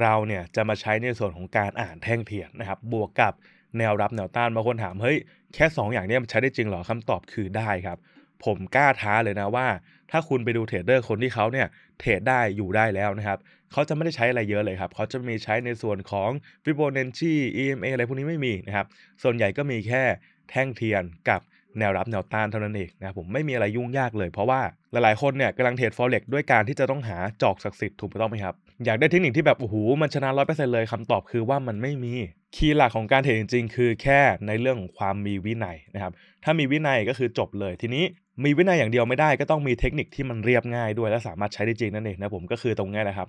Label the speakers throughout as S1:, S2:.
S1: เราเนี่ยจะมาใช้ในส่วนของการอ่านแท่งเทียนนะครับบวกกับแนวรับแนวต้านบางคนถามเฮ้ย แค่ 2 อย่างนี้มันใช้ได้จริงเหรอคำตอบคือได้ครับผมกล้าท้าเลยนะ ว่าถ้าคุณไปดูเทรดเดอร์คนที่เขาเนี่ย เทรดได้อยู่ได้แล้วนะครับเขาจะไม่ได้ใช้อะไรเยอะเลยครับเขาจะมีใช้ในส่วนของ Fibonacci EMA อะไรพวกนี้ไม่มีนะครับส่วนใหญ่ก็มีแค่แท่งเทียนกับแนวรับแนวต้านเท่านั้นเองนะครับผมไม่มีอะไรยุ่งยากเลยเพราะว่าหลายๆ คนเนี่ยกำลังเทรดฟอเร็กด้วยการที่จะต้องหาจอกศักดิ์สิทธิ์ถูกต้องไหมครับ อยากได้เทคนิคที่แบบโอ้โห มันชนะร้อยเปอร์เซ็นต์เลยคำตอบคือว่ามันไม่มีคีย์หลักของการเทรดจริงๆ คือแค่ในเรื่องของความมีวินัยนะครับ ถ้ามีวินัยก็คือจบเลย ทีนี้มีวินัยอย่างเดียวไม่ได้ ก็ต้องมีเทคนิคที่มันเรียบง่าย ด้วยและสามารถใช้ได้จริงนั่นเองนะผมก็คือตรงนี้แหละครับ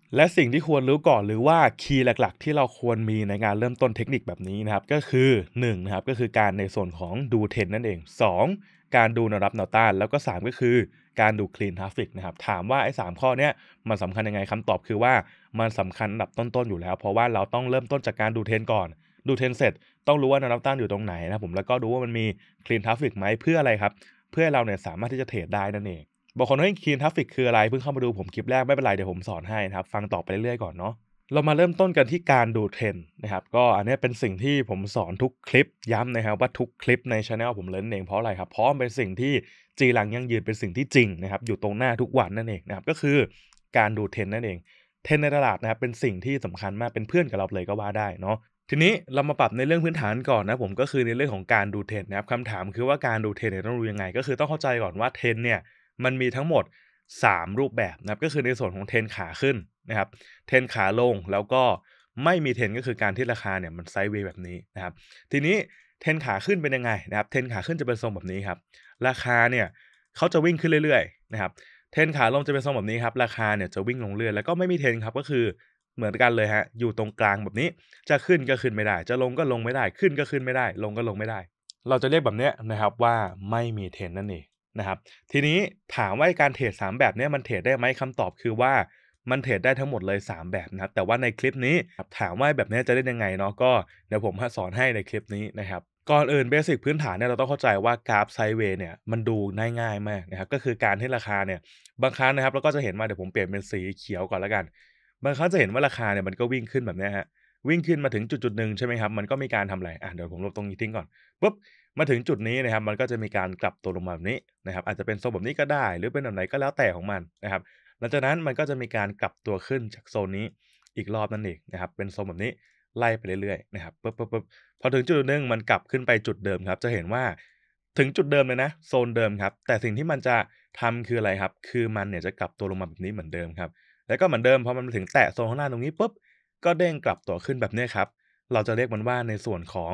S1: และสิ่งที่ควรรู้ก่อนหรือว่าคีย์หลักๆ ที่เราควรมีในการเริ่มต้นเทคนิคแบบนี้นะครับ ก็คือ1นะครับก็คือการในส่วนของดูเทนนั่นเอง 2 การดูแนวรับแนวต้าน แล้วก็ 3 ก็คือการดูคลีนทราฟิกนะครับถามว่าไอ้สข้อนี้มันสำคัญยังไงคำตอบคือว่า มันสำคัญอันดับต้นๆอยู่แล้ว เพราะว่าเราต้องเริ่มต้นจากการดูเทนก่อนดูเทนเสร็จ ต้องรู้ว่าแนวรับต้านอยู่ตรงไหนนะผมแล้วก็ดูว่ามันมีคลีนทราฟิกไหมเพื่ออะไรครับเพื่อเราเนี่ยสามารถที่จะเทรดได้นั่นเองบางคนเฮ้ยคีนทัฟฟิกคืออะไรเพิ่งเข้ามาดูผมคลิปแรกไม่เป็นไรเดี๋ยวผมสอนให้นะครับฟังต่อไปเรื่อยๆก่อนเนาะเรามาเริ่มต้นกันที่การดูเทรนนะครับก็อันนี้เป็นสิ่งที่ผมสอนทุกคลิปย้ำนะครับว่าทุกคลิปในช anel ผมเล่นเองเพราะอะไรครับเพราะมันเป็นสิ่งที่จีหลังยังยืนเป็นสิ่งที่จริงนะครับอยู่ตรงหน้าทุกวันนั่นเองนะครับก็คือการดูเทรนนั่นเอง เทรนในตลาดนะครับเป็นสิ่งที่สำคัญมากเป็นเพื่อนกับเราเลยก็ว่าได้เนาะทีนี้เรามาปรับในเรื่องพื้นฐานก่อนนะผมก็คือในเรื่องของการดูเทรนนะครับคำถามคือว่าการดูเทรนเนี่ยต้องรู้ยังไง ก็คือต้องเข้าใจก่อนว่าเทรนเนี่ยมันมีทั้งหมด 3 รูปแบบนะครับก็คือในส่วนของเทนขาขึ้นนะครับเทนขาลงแล้วก็ไม่มีเทนก็คือการที่ราคาเนี่ยมันไซด์เวย์แบบนี้นะครับทีนี้เทนขาขึ้นเป็นยังไงนะครับเทนขาขึ้นจะเป็นทรงแบบนี้ครับราคาเนี่ยเขาจะวิ่งขึ้นเรื่อยๆนะครับ เทนขาลงจะเป็นทรงแบบนี้ครับราคาเนี่ยจะวิ่งลงเรื่อยแล้วก็ไม่มีเทนครับก็คือเหมือนกันเลยฮะอยู่ตรงกลางแบบนี้จะขึ้นก็ขึ้นไม่ได้ จะลงก็ลงไม่ได้ขึ้นก็ขึ้นไม่ได้ ลงก็ลงไม่ได้ เราจะเรียกแบบนี้นะครับว่าไม่มีเทนนั่นเองนะครับทีนี้ถามว่าการเทรด3แบบนี้มันเทรดได้ไหมคำตอบคือว่ามันเทรดได้ทั้งหมดเลย3 แบบนะครับแต่ว่าในคลิปนี้ถามว่าแบบนี้จะได้ยังไงเนาะก็เดี๋ยวผมสอนให้ในคลิปนี้นะครับก่อนอื่นเบสิกพื้นฐานเนี่ยเราต้องเข้าใจว่ากราฟไซเวย์เนี่ยมันดูง่ายๆมากนะครับก็คือการที่ราคาเนี่ยบางครั้งนะครับเราก็จะเห็นว่าเดี๋ยวผมเปลี่ยนเป็นสีเขียวก่อนแล้วกันบางครั้งจะเห็นว่าราคาเนี่ยมันก็วิ่งขึ้นแบบนี้ฮะวิ่งขึ้นมาถึงจุดจุดหนึ่งใช่ไหมครับมันก็มีการทำอะไรอ่ะเดี๋ยวผมลบตรงนี้ทิ้งก่อนปุ๊บมาถึงจุดนี้นะครับมันก็จะมีการกลับตัวลงมาแบบนี้นะครับ อาจจะเป็นโซนแบบนี้ก็ได้หรือเป็นแบบไหนก็แล้วแต่ของมันนะครับ หลังจากนั้นมันก็จะมีการกลับตัวขึ้นจากโซนนี้อีกรอบนั่นเองนะครับ เป็นโซนแบบนี้ไล่ไปเรื่อยๆนะครับปุ๊บปุ๊บปุ๊บพอถึงจุดนึงมันกลับขึ้นไปจุดเดิมครับ จะเห็นว่าถึงจุดเดิมเลยนะโซนเดิมครับ แต่สิ่งที่มันจะทำคืออะไรครับ คือมันเนี่ยจะกลับตัวลงมาแบบนี้เหมือนเดิมครับแล้วก็เหมือนเดิมพอมันถึงแตะโซนข้างล่างตรงนี้ปุ๊บก็เด้งกลับตัวขึ้นแบบนี้ครับ เราจะเรียกมันว่าในส่วนของ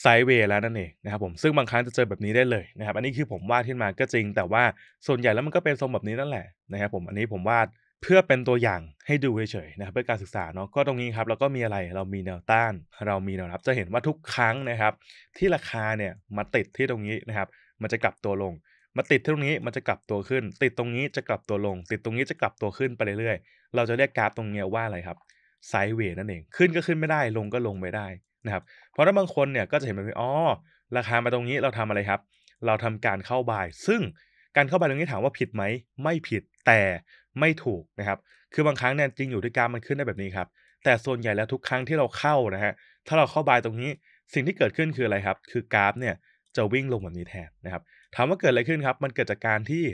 S1: ไซเวย์แล้วนั่นเองนะครับ ผมซึ่งบางครั้งจะเจอแบบนี้ได้เลยนะครับ อันนี้คือผมวาดขึ้นมาก็จริงแต่ว่าส่วนใหญ่แล้วมันก็เป็นทรงแบบนี้นั่นแหละนะครับ ผมอันนี้ผมวาดเพื่อเป็นตัวอย่างให้ดูเฉยๆนะครับเพื่อการศึกษาเนาะก็ตรงนี้ครับเราก็มีอะไรเรามีแนวต้าน เรามีแนวรับจะเห็นว่าทุกครั้งนะครับ ที่ราคาเนี่ยมาติดที่ตรงนี้นะครับ มันจะกลับตัวลงมาติดที่ตรงนี้มันจะกลับตัวขึ้น ติดตรงนี้จะกลับตัวลง ติดตรงนี้จะกลับตัวขึ้นไปเรื่อยๆเราจะเรียกกราฟตรงนี้ว่าอะไรครับไซเวย์นั่นเองขึ้นก็ขึ้นไม่ได้ลงก็ลงไม่ได้นะครับเพราะถ้าบางคนเนี่ยก็จะเห็นแบบนี้อ๋อราคามาตรงนี้เราทำอะไรครับ เราทำการเข้าบาย ซึ่งการเข้าบายตรงนี้ถามว่าผิดไหมไม่ผิดแต่ไม่ถูกนะครับ คือบางครั้งเนี่ยจริงอยู่ด้วยการมันขึ้นได้แบบนี้ครับแต่ส่วนใหญ่แล้วทุกครั้งที่เราเข้านะฮะถ้าเราเข้าบายตรงนี้สิ่งที่เกิดขึ้นคืออะไรครับ คือกราฟเนี่ยจะวิ่งลงแบบนี้แทนนะครับ ถามว่าเกิดอะไรขึ้นครับ มันเกิดจากการที่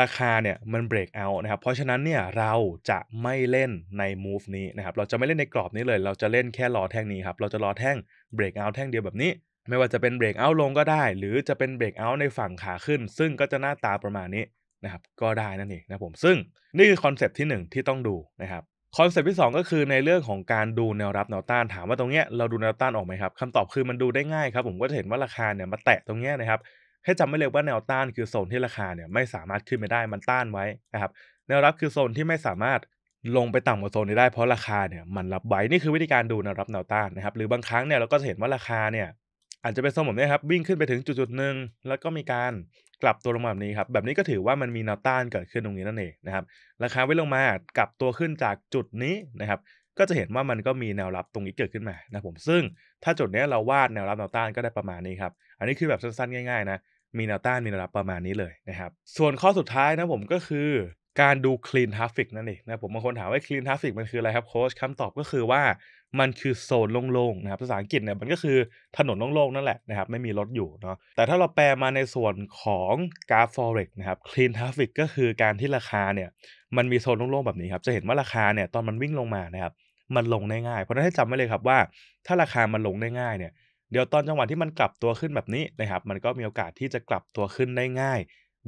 S1: ราคาเนี่ยมันเบรกเอานะครับ เพราะฉะนั้นเนี่ย เราจะไม่เล่นใน move นี้นะครับเราจะไม่เล่นในกรอบนี้เลย เราจะเล่นแค่รอแท่งนี้ครับ เราจะรอแท่งเบรกเอาแท่งเดียวแบบนี้ ไม่ว่าจะเป็นเบรกเอาลงก็ได้ หรือจะเป็นเบรกเอาในฝั่งขาขึ้น ซึ่งก็จะหน้าตาประมาณนี้นะครับก็ได้นั่นเองนะผมซึ่งนี่คือคอนเซปที่1 ที่ต้องดูนะครับคอนเซปต์ที่ 2 ก็คือในเรื่องของการดูแนวรับแนวต้านถามว่าตรงเนี้ยเราดูแนวต้านออกไหมครับคำตอบคือมันดูได้ง่ายครับผมก็จะเห็นว่าราคาเนี่ยมาแตะตรงเนี้ยนะครับให้จำไว้เลยว่าแนวต้านคือโซนที่ราคาเนี่ยไม่สามารถขึ้นไปได้มันต้านไว้นะครับแนวรับคือโซนที่ไม่สามารถลงไปต่ำกว่าโซนนี้ได้เพราะราคาเนี่ยมันรับไว้นี่คือวิธีการดูแนวรับแนวต้านนะครับ หรือบางครั้งเนี่ยเราก็จะเห็นว่าราคาเนี่ยอาจจะเป็นโซนแบบนี้ครับวิ่งขึ้นไปถึงจุดจุดหนึ่งแล้วก็มีการกลับตัวลงมาแบบนี้ครับแบบนี้ก็ถือว่ามันมีแนวต้านเกิดขึ้นตรงนี้นั่นเองนะครับราคาวิ่งลงมากลับตัวขึ้นจากจุดนี้นะครับ ก็จะเห็นว่ามันก็มีแนวรับตรงนี้เกิดขึ้นมานะผมซึ่งถ้าจุดนี้เราวาดแนวรับแนวต้านก็ได้ประมาณนี้ครับอันนี้คือแบบสั้นๆ ง่ายๆนะมีแนวต้านมีแนวรับประมาณนี้เลยนะครับส่วนข้อสุดท้ายนะผมก็คือการดูคลีนทราฟิกนั่นเองนะผมบางคนถามว่าคลีนทราฟิกมันคืออะไรครับโค้ชคำตอบก็คือว่ามันคือโซนโล่งๆนะครับภาษาอังกฤษเนี่ยมันก็คือถนนโล่งๆนั่นแหละนะครับไม่มีรถอยู่เนาะแต่ถ้าเราแปลมาในส่วนของกราฟร o r e กนะครับคลีนทราฟิกก็คือการที่ราคาเนี่ยมันมีโซนโล่งๆแบบนี้ครับจะเห็นว่าราคาเนี่ยตอนมันวิ่งลงมานะครับมันลงได้ง่าย เพราะนั้นให้จำไว้เลยครับว่า ถ้าราคามันลงได้ง่ายเนี่ยเดี๋ยวตอนจังหวะที่มันกลับตัวขึ้นแบบนี้นะครับมันก็มีโอกาสที่จะกลับตัวขึ้นได้ง่าย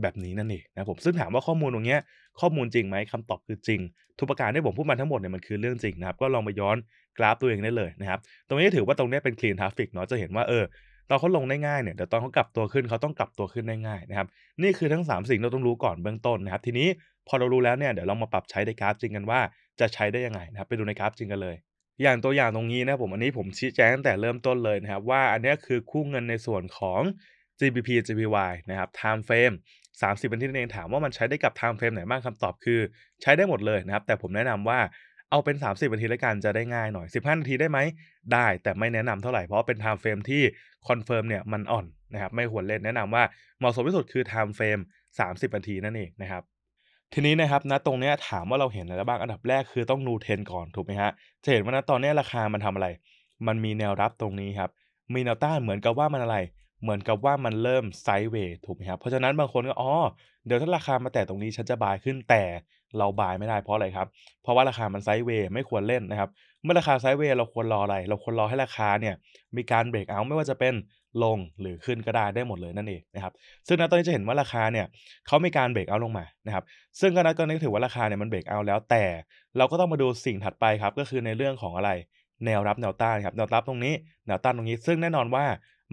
S1: แบบนี้นั่นเองนะผมซึ่งถามว่าข้อมูลตรงนี้ข้อมูลจริงไหมคำตอบคือจริงทุกประการที่ผมพูดมาทั้งหมดเนี่ยมันคือเรื่องจริงนะครับก็ลองไปย้อนกราฟตัวเองได้เลยนะครับตรงนี้ถือว่าตรงนี้เป็นคลีนทราฟิกเนาะจะเห็นว่าเออ ตอนเขาลงได้ง่ายเนี่ยเดี๋ยวตอนเขากลับตัวขึ้นเขาต้องกลับตัวขึ้นได้ง่ายนะครับนี่คือทั้ง3สิ่งเราต้องรู้ก่อนเบื้องต้นนะครับทีนี้พอเรารู้แล้วเนี่ยเดี๋ยวเรามาปรับใช้ในกราฟจริงกันว่าจะใช้ได้ยังไงนะครับไปดูในกราฟจริงกันเลยอย่างตัวอย่างตรงนี้นะผมอันนี้ผมชี้แจงตั้งแต่เริ่มต้นเลยนะครับว่า อันนี้คือคู่เงินในส่วนของ GBP GPY นะครับ time frame 30วันที่นั่นเองถามว่ามันใช้ได้กับ time frame ไหนบ้างคำตอบคือใช้ได้หมดเลยนะครับ แต่ผมแนะนำว่าเอาเป็น 30นาทีละกันจะได้ง่ายหน่อย 15นาทีได้ไหมได้ แต่ไม่แนะนำเท่าไหร่เพราะเป็นไทม์เฟรมที่คอนเฟิร์มเนี่ยมันอ่อนนะครับไม่ควรเล่นแนะนำว่าเหมาะสมที่สุดคือไทม์เฟรม30นาทีนั่นเองนะครับทีนี้นะครับณตรงนี้ถามว่าเราเห็นอะไรบ้างอันดับแรกคือต้องดูเทน ก่อนถูกไหมฮะจะเห็นว่าณตอนนี้ราคามันทำอะไร มันมีแนวรับตรงนี้ครับมีแนวต้านเหมือนกับว่ามันอะไร เหมือนกับว่ามันเริ่มไซด์เวย์ถูกไหมครับเพราะฉะนั้นบางคนก็อ๋อเดี๋ยวถ้าราคามาแต่ตรงนี้ฉันจะบายขึ้นแต่เราบายไม่ได้เพราะอะไรครับ เพราะว่าราคามันไซด์เวย์ไม่ควรเล่นนะครับ เมื่อราคาไซด์เวย์เราควรรออะไรเราควรรอให้ราคาเนี่ยมีการเบรกเอาไม่ว่าจะเป็นลงหรือขึ้นก็ได้ได้หมดเลยนั่นเองนะครับซึ่งณตอนนี้จะเห็นว่าราคาเนี่ยเขามีการเบรกเอาลงมานะครับซึ่งก็นัอนนึกถือว่าราคาเนี่ยมันเบรกเอา แล้ว แต่ เราก็ต้องมาดูสิ่งถัดไปครับก็คือในเรื่องของอะไรแนวรับแนวต้านครับแนวรับตรงนี้ แนวต้านตรงนี้ ซึ่งแน่นอนว่า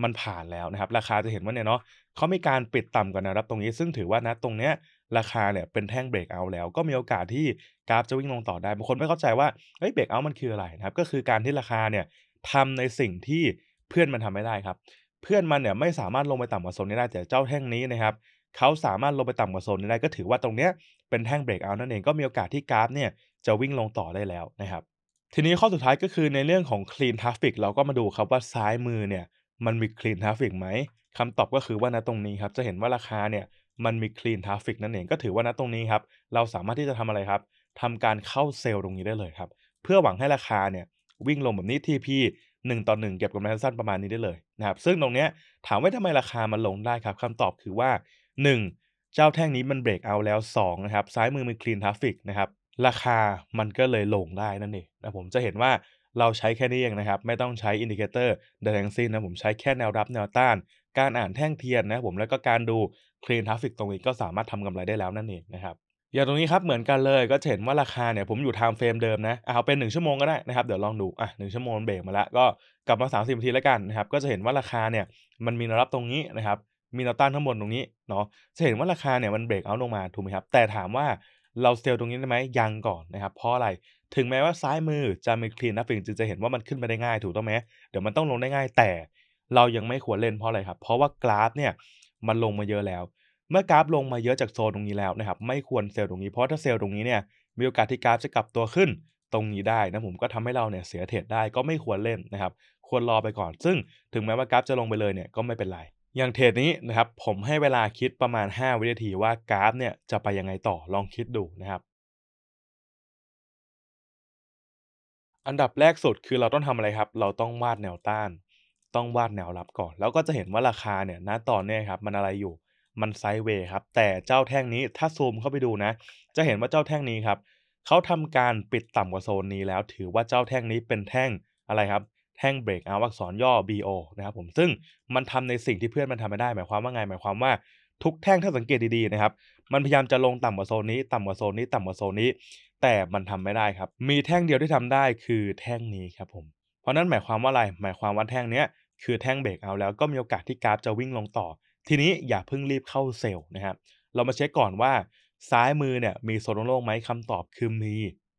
S1: มันผ่านแล้วนะครับราคาจะเห็นว่าเนี่ยเนาะเขามีการปิดต่ำกว่าแนวรับตรงนี้ ซึ่งถือว่านะตรงเนี้ยราคาเนี่ยเป็นแท่งเบรกเอา แล้วก็มีโอกาสที่กราฟจะวิ่งลงต่อได้บางคนไม่เข้าใจว่าเฮ้ยเบรกเอามันคืออะไรนะครับก็คือการที่ราคาเนี่ยทำในสิ่งที่เพื่อนมันทำไม่ได้ครับเพื่อนมันเนี่ยไม่สามารถลงไปต่ำกว่าโซนนี้ได้แต่เจ้าแท่งนี้นะครับเขาสามารถลงไปต่ำกว่าโซนนี้ได้ก็ถือว่าตรงเนี้ยเป็นแท่งเบรกเอานั่นเองก็มีโอกาสที่กราฟเนี่ยจะวิ่งลงต่อได้แล้วนะครับทีนี้ข้อสุดท้ายก็คือในเรื่องของคลีนทราฟฟิกเราก็มาดูครับว่าซ้ายมือเนี่ยมันมีคลีนทราฟฟิกไหมคำตอบก็คือว่าณตรงนี้ครับจะเห็นว่าราคาเนี่ยมันมีคลีนทราฟฟิกนั่นเองก็ถือว่าณตรงนี้ครับเราสามารถที่จะทำอะไรครับทำการเข้าเซลล์ตรงนี้ได้เลยครับเพื่อหวังให้ราคาเนี่ยวิ่งลงแบบนี้ทีพีหนึ่งต่อหนึ่งเก็บกับแมนสันประมาณนี้ได้เลยนะครับ ซึ่งตรงเนี้ยถามว่าทำไมราคามันลงได้ครับคำตอบคือว่า 1. เจ้าแท่งนี้มันเบรกเอาแล้ว2นะครับซ้ายมือมีคลีนทราฟิกนะครับ ราคามันก็เลยลงได้นั่นเองนะผมจะเห็นว่าเราใช้แค่นี้เองนะครับ ไม่ต้องใช้อินดิเคเตอร์ใดทั้งสิ้นนะผมใช้แค่แนวรับแนวต้าน การอ่านแท่งเทียนนะผมแล้วก็การดูคลีนทราฟิกตรงนี้ก็สามารถทำกำไรได้แล้วนั่นเองนะครับอย่างตรงนี้ครับเหมือนกันเลยก็เห็นว่าราคาเนี่ยผมอยู่ไทม์เฟรมเดิมนะเอาเป็น 1 ชั่วโมงก็ได้นะครับเดี๋ยวลองดูอ่ะหชั่วโมงเบรกมาแล้วก็กลับมา30นาทีแล้วกันนะครับก็จะเห็นว่าราคาเนี่ยมันมีแนวรับตรงนี้นะครับมีแนวต้านข้างบนตรงนี้เนาะจะเห็นว่าราคาเนี่ยมันเบรกเอาลงมาถูกไหมครับ แต่ถามว่าเราเซลตรงนี้ได้ไหมยังก่อนนะครับเพราะอะไรถึงแม้ว่าซ้ายมือจะมีคลีนนะฟิงจึงจะเห็นว่ามันขึ้นไปได้ง่ายถูกต้องไหมเดี๋ยวมันต้องลงได้ง่าย แต่ เรายังไม่ควรเล่นเพราะอะไรครับ เพราะว่ากราฟเนี่ยมันลงมาเยอะแล้วเมื่อกราฟลงมาเยอะจากโซนตรงนี้แล้วนะครับไม่ควรเซลล์ตรงนี้ เพราะถ้าเซลล์ตรงนี้เนี่ยมีโอกาสที่กราฟจะกลับตัวขึ้น ตรงนี้ได้นะผมก็ทำให้เราเนี่ยเสียเทรดได้ก็ไม่ควรเล่นนะครับ ควรรอไปก่อนซึ่งถึงแม้ว่ากราฟจะลงไปเลยเนี่ยก็ไม่เป็นไรอย่างเทรดนี้นะครับ ผมให้เวลาคิดประมาณ 5 วินาทีว่ากราฟเนี่ยจะไปยังไงต่อลองคิดดูนะครับ อันดับแรกสุดคือเราต้องทำอะไรครับ เราต้องวาดแนวต้าน ต้องวาดแนวรับก่อนแล้วก็จะเห็นว่าราคาเนี่ยณตอนนี้ครับมันอะไรอยู่มันไซด์เวย์ครับแต่เจ้าแท่งนี้ถ้าซูมเข้าไปดูนะ จะเห็นว่าเจ้าแท่งนี้ครับเขาทำการปิดต่ำกว่าโซนนี้แล้ว ถือว่าเจ้าแท่งนี้เป็นแท่งอะไรครับ แท่งเบรกเอาอักษรย่อ BO นะครับผมซึ่งมันทำในสิ่งที่เพื่อนมันทำไม่ได้ หมายความว่าไง หมายความว่าทุกแท่งถ้าสังเกตดีๆ นะครับ มันพยายามจะลงต่ำกว่าโซนนี้ ต่ำกว่าโซนนี้ ต่ำกว่าโซนนี้ แต่มันทำไม่ได้ครับมีแท่งเดียวที่ทำได้คือแท่งนี้ครับผมเพราะนั้นหมายความว่าอะไรหมายความว่าแท่งเนี้ยคือแท่งเบรกเอาแล้วก็มีโอกาสที่กราฟจะวิ่งลงต่อทีนี้อย่าเพิ่งรีบเข้าเซลล์นะครับ เรามาเช็คก่อนว่าซ้ายมือเนี่ยมีโซนโล่งไหมคำตอบคือมี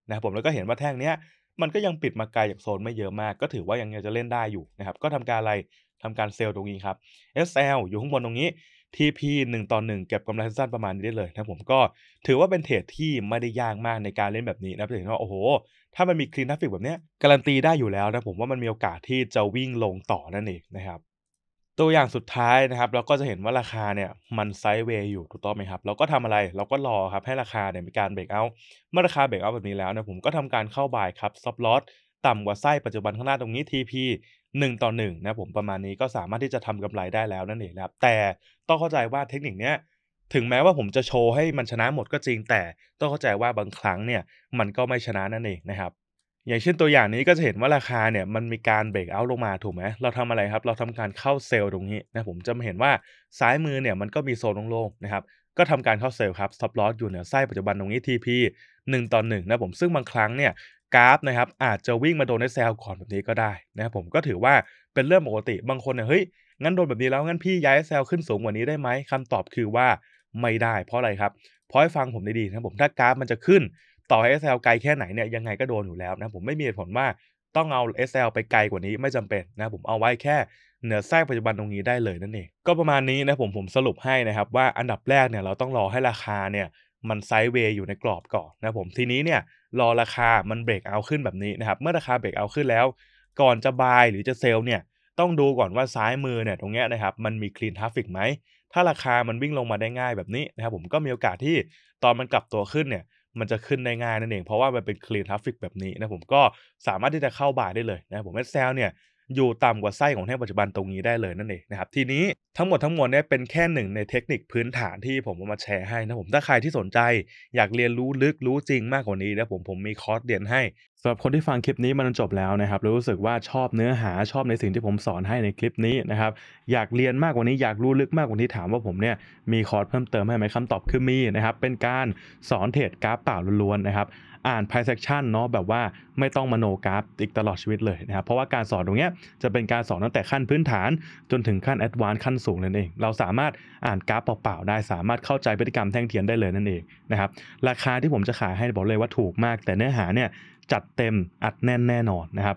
S1: นะครับผมแล้วก็เห็นว่าแท่งเนี้ย มันก็ยังปิดมาไกลจากโซนไม่เยอะมากก็ถือว่ายังจะเล่นได้อยู่นะครับก็ทำการอะไรทำการเซลล์ตรงนี้ครับ SL อยู่ข้างบนตรงนี้ TP 1 ต่อ 1 เก็บกำไรสั้นประมาณนี้ได้เลยนะผมก็ถือว่าเป็นเทรดที่ไม่ได้ยากมากในการเล่นแบบนี้นะเห็งว่าโอ้โหถ้ามันมีคลีนทัฟฟิกแบบนี้การันตีได้อยู่แล้วนะผมว่ามันมีโอกาสที่จะวิ่งลงต่อนั่นเองนะครับตัวอย่างสุดท้ายนะครับ เราก็จะเห็นว่าราคาเนี่ย มันไซด์เวย์อยู่ ถูกต้องไหมครับ เราก็ทำอะไรเราก็รอครับ ให้ราคาเนี่ย มีการเบรกเอาเมื่อราคาเบรกเอาแบบนี้แล้วเนี่ยผมก็ทำการเข้าบายครับซับลอตต่ำกว่าไส้ปัจจุบันข้างหน้าตรงนี้ TP 1ต่อ1นะผมประมาณนี้ก็สามารถที่จะทำกำไรได้แล้วนั่นเองนะครับ แต่ต้องเข้าใจว่าเทคนิคเนี้ยถึงแม้ว่าผมจะโชว์ให้มันชนะหมดก็จริงแต่ต้องเข้าใจว่าบางครั้งเนี่ย มันก็ไม่ชนะนั่นเองนะครับอย่างเช่นตัวอย่างนี้ก็จะเห็นว่าราคาเนี่ยมันมีการเบรกเอาลงมาถูกไหมเราทำอะไรครับ เราทำการเข้าเซลล์ตรงนี้นะผมจะมาเห็นว่าซ้ายมือเนี่ยมันก็มีโซนโล่งๆนะครับก็ทำการเข้าเซลล์ครับซับลอสอยู่เหนือไส้ปัจจุบันตรงนี้ TP 1ต่อ1นะผมซึ่งบางครั้งเนี่ยกราฟนะครับอาจจะวิ่งมาโดนในเซลล์ก่อนแบบนี้ก็ได้นะครับผมก็ถือว่าเป็นเรื่องปกติบางคนเนี่ยเฮ้ยงั้นโดนแบบนี้แล้วงั้นพี่ย้ายเซลล์ขึ้นสูงกว่านี้ได้ไหมคำตอบคือว่าไม่ได้ เพราะอะไรครับเพราะให้ฟังผมดีๆนะผมถ้ากราฟมันจะขึ้นต่อให้ SL ไกลแค่ไหนเนี่ยยังไงก็โดนอยู่แล้วนะผมไม่มีเหตุผลว่าต้องเอา SL ไปไกลกว่านี้ไม่จำเป็นนะผมเอาไว้แค่เหนือแทรกปัจจุบันตรงนี้ได้เลยนั่นเองก็ประมาณนี้นะผมผมสรุปให้นะครับว่าอันดับแรกเนี่ยเราต้องรอให้ราคาเนี่ยมันไซด์เวย์อยู่ในกรอบก่อนนะผมทีนี้เนี่ยรอราคามันเบรกเอา ขึ้นแบบนี้นะครับเมื่อราคาเบรกเอาขึ้นแล้วก่อนจะบายหรือจะเซลเนี่ย ต้องดูก่อนว่าซ้ายมือเนี่ยตรงเนี้ยนะครับมันมีคลีนทราฟิกไหมถ้าราคามันวิ่งลงมาได้ง่ายแบบนี้นะครับผมก็มีโอกาสที่ตอนมันกลับตัวขึ้นเนี่ยมันจะขึ้นได้ง่ายนั่นเองเพราะว่ามันเป็นคลีนทราฟฟิกแบบนี้นะผมก็สามารถที่จะเข้าบ่ายได้เลยนะผมแอสเซลเนี่ยอยู่ต่ำกว่าไส้ของแท่งปัจจุบันตรงนี้ได้เลยนั่นเองนะครับทีนี้ทั้งหมดทั้งมวลเนี่ยเป็นแค่หนึ่งในเทคนิคพื้นฐานที่ผมมาแชร์ให้นะผมถ้าใครที่สนใจ อยากเรียนรู้ลึกรู้จริงมากกว่านี้นะผมผมมีคอร์สเรียนให้สำหรับคนที่ฟังคลิปนี้มันจบแล้วนะครับรู้สึกว่าชอบเนื้อหาชอบในสิ่งที่ผมสอนให้ในคลิปนี้นะครับ อยากเรียนมากกว่านี้อยากรู้ลึกมากกว่านี้ถามว่าผมเนี่ยมีคอร์สเพิ่มเติมให้ไหมคำตอบคือมีนะครับเป็นการสอนเทรดกราฟเปล่าล้วนๆนะครับอ่านไพ่เซกชันเนาะแบบว่าไม่ต้องมโนกราฟอีกตลอดชีวิตเลยนะครับเพราะว่าการสอนตรงเนี้ยจะเป็นการสอนตั้งแต่ขั้นพื้นฐานจนถึงขั้นแอดวานซ์ขั้นสูงเลยนั่นเองเราสามารถอ่านกราฟเปล่าๆ ได้สามารถเข้าใจพฤติกรรมแท่งเทียนได้เลยนั่นเองนะครับราคาที่ผมจะขายให้บอกเลยว่าถูกมากแต่เนื้อหาเนี่ยจัดเต็มอัดแน่นแน่นอนนะครับ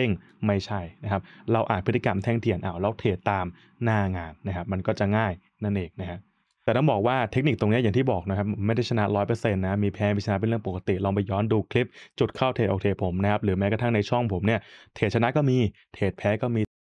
S1: ด้งไม่ใช่นะครับ เราอ่านพฤติกรรมแท่งเทียนเอาเราเทรดตามหน้างานนะครับ มันก็จะง่ายนั่นเองนะฮะ แต่ต้องบอกว่าเทคนิคตรงนี้อย่างที่บอกนะครับไม่ได้ชนะร้อยเปอร์เซ็นต์นะ มีแพ้ มีชนะเป็นเรื่องปกติ ลองไปย้อนดูคลิปจุดเข้าเทรดออกเทรดผมนะครับ หรือแม้กระทั่งในช่องผมเนี่ย เทรดชนะก็มี เทรดแพ้ก็มี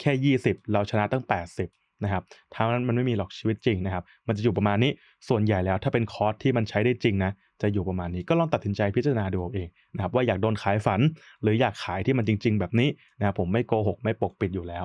S1: แค่ 20 เราชนะตั้ง 80นะครับท่างนั้นมันไม่มีหรอกชีวิตจริงนะครับมันจะอยู่ประมาณนี้ส่วนใหญ่แล้วถ้าเป็นคอร์สที่มันใช้ได้จริงนะจะอยู่ประมาณนี้ก็ลองตัดสินใจพิจารณาดูเอเองนะครับว่าอยากโดนขายฝัน หรืออยากขายที่มันจริงๆแบบนี้นะครับผมไม่โกหก ไม่ปกปิดอยู่แล้ว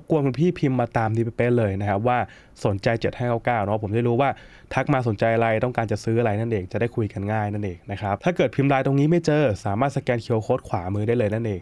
S1: บกวนคุณพี่พิมพ์มาตามที่เป๊ะเลยนะครับ ว่าสนใจ7599เนาะผมได้รู้ว่า ทักมาสนใจอะไร ต้องการจะซื้ออะไรนั่นเอง จะได้คุยกันง่ายนั่นเองนะครับ ถ้าเกิดพิมพ์ไลน์ตรงนี้ไม่เจอสามารถสแกนเคอร์โค้ดขวามือได้เลยนั่นเอง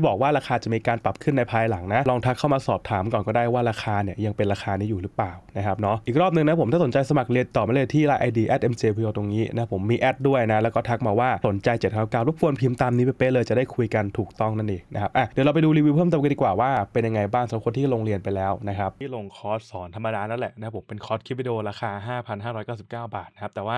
S1: ที่บอกว่าราคาจะมีการปรับขึ้นในภายหลังนะ ลองทักเข้ามาสอบถามก่อนก็ได้ว่าราคาเนี่ย ยังเป็นราคานี้อยู่หรือเปล่านะครับเนาะอีกรอบหนึ่งนะผมถ้าสนใจสมัครเรียนต่อมาเลยที่ไลน์ ID at mjpo ตรงนี้นะผมมีแอดด้วยนะ แล้วก็ทักมาว่าสนใจ7จ็ดเก้าเก้รบกวนพิมพ์ตามนี้ไปเป๊ะเลยจะได้คุยกันถูกต้องนั่นเองนะครับอ่ะเดี๋ยวเราไปดูรีวิวเพิ่มเติมกันดีกว่าว่าเป็นยังไงบ้างสำหรับคนที่ลงเรียนไปแล้วนะครับที่ลงคอร์สสอนธรรมดานั่นแหละนะผมเป็นคอร์สคลิปวิดีโอราคา5,599 บาทนะครับแต่ว่า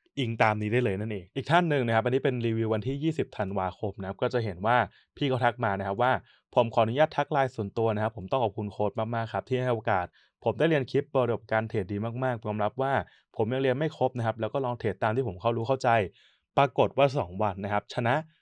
S1: อิงตามนี้ได้เลยนั่นเอง อีกท่านหนึ่งนะครับอันนี้เป็นรีวิววันที่ 20 ธันวาคมนะครับ ก็จะเห็นว่าพี่เขาทักมานะครับว่าผมขออนุญาตทักไลน์ส่วนตัวนะครับ ผมต้องขอบคุณโค้ดมาก ๆ ครับ ที่ให้โอกาส ผมได้เรียนคลิปประสบการเทรดดีมากๆยอมรับว่า ผมยังเรียนไม่ครบนะครับ แล้วก็ลองเทรดตามที่ผมเข้ารู้เข้าใจ ปรากฏว่า 2 วันนะครับ ชนะ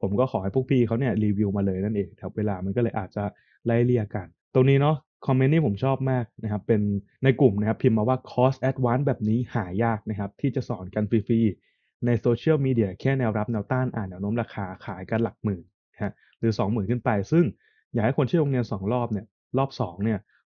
S1: ผมก็ขอให้พวกพี่เขาเนี่ย รีวิวมาเลยนั่นเองแถวเวลา มันก็เลยอาจจะ ไล่เรียกัน ตรงนี้เนาะ คอมเมนต์นี่ผมชอบมากนะครับ เป็นในกลุ่มนะครับ พิมพ์มาว่าคอร์สแอดวานซ์แบบนี้หายากนะครับ ที่จะสอนกันฟรีๆในโซเชียลมีเดียแค่แนวรับแนวต้านอ่านแนวโน้มราคาขายกันหลักหมื่นฮะหรือ20,000ขึ้นไป ซึ่ง อยากให้คนเชื่อโรงเรียน2รอบเนี่ยรอบ 2เนี่ย